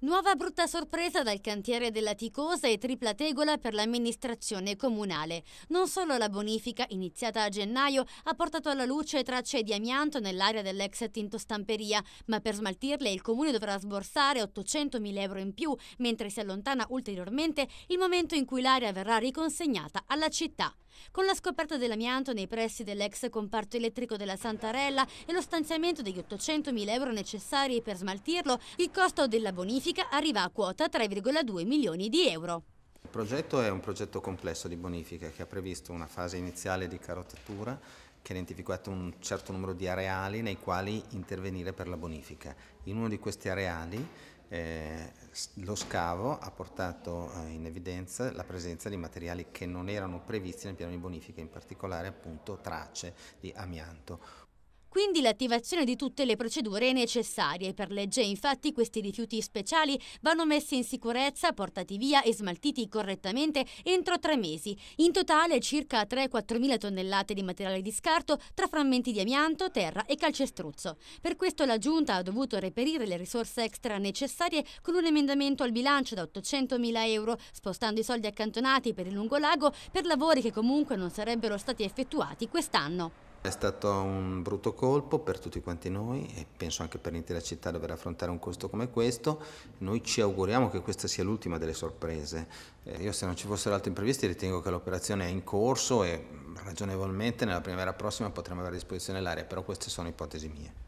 Nuova brutta sorpresa dal cantiere della Ticosa e tripla tegola per l'amministrazione comunale. Non solo la bonifica, iniziata a gennaio, ha portato alla luce tracce di amianto nell'area dell'ex Tinto Stamperia, ma per smaltirle il comune dovrà sborsare 800.000 euro in più, mentre si allontana ulteriormente il momento in cui l'area verrà riconsegnata alla città. Con la scoperta dell'amianto nei pressi dell'ex comparto elettrico della Santarella e lo stanziamento degli 800.000 euro necessari per smaltirlo, il costo della bonifica arriva a quota 3,2 milioni di euro. Il progetto è un progetto complesso di bonifica che ha previsto una fase iniziale di carottatura che ha identificato un certo numero di areali nei quali intervenire per la bonifica. In uno di questi areali eh, lo scavo ha portato eh, in evidenza la presenza di materiali che non erano previsti nel piano di bonifica, in particolare appunto tracce di amianto. Quindi l'attivazione di tutte le procedure è necessaria per legge infatti questi rifiuti speciali vanno messi in sicurezza, portati via e smaltiti correttamente entro tre mesi. In totale circa 3-4 mila tonnellate di materiale di scarto tra frammenti di amianto, terra e calcestruzzo. Per questo la Giunta ha dovuto reperire le risorse extra necessarie con un emendamento al bilancio da 800 mila euro, spostando i soldi accantonati per il lungolago per lavori che comunque non sarebbero stati effettuati quest'anno. È stato un brutto colpo per tutti quanti noi e penso anche per l'intera città dover affrontare un costo come questo. Noi ci auguriamo che questa sia l'ultima delle sorprese. Eh, io se non ci fossero altri imprevisti ritengo che l'operazione è in corso e ragionevolmente nella primavera prossima potremo avere a disposizione l'area, però queste sono ipotesi mie.